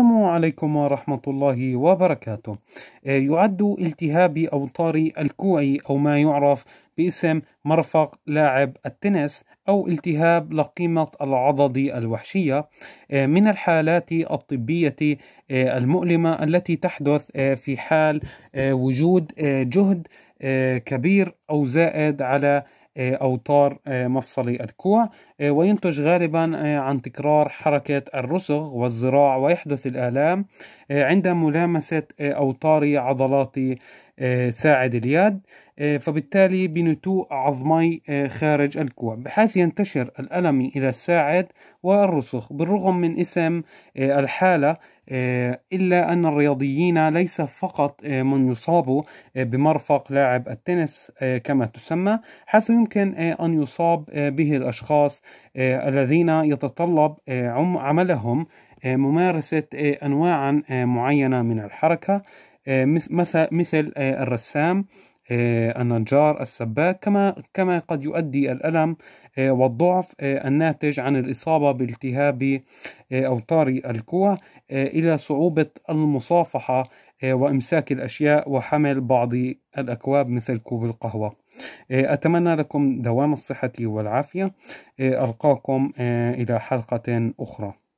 السلام عليكم ورحمة الله وبركاته آه، يعد التهاب أوتار الكوع أو ما يعرف باسم مرفق لاعب التنس أو التهاب لقيمة العضد الوحشية آه، من الحالات الطبية آه، المؤلمة التي تحدث في حال وجود جهد كبير أو زائد على آه، أوتار آه، مفصلي الكوع آه، وينتج غالبا عن تكرار حركة الرسغ والذراع ويحدث الآلام عند ملامسة أوتار عضلات ساعد اليد آه، فبالتالي بنتوء عظمي آه، خارج الكوع بحيث ينتشر الألم إلى الساعد والرسغ بالرغم من اسم آه، الحالة إلا أن الرياضيين ليس فقط من يصاب بمرفق لاعب التنس كما تسمى حيث يمكن أن يصاب به الأشخاص الذين يتطلب عملهم ممارسة أنواع معينة من الحركة مثل الرسام النجار آه، السباك كما كما قد يؤدي الألم آه، والضعف آه، الناتج عن الإصابة بالتهاب أوتار الكوع إلى صعوبة المصافحة وإمساك الأشياء وحمل بعض الأكواب مثل كوب القهوة أتمنى لكم دوام الصحة والعافية ألقاكم إلى حلقة أخرى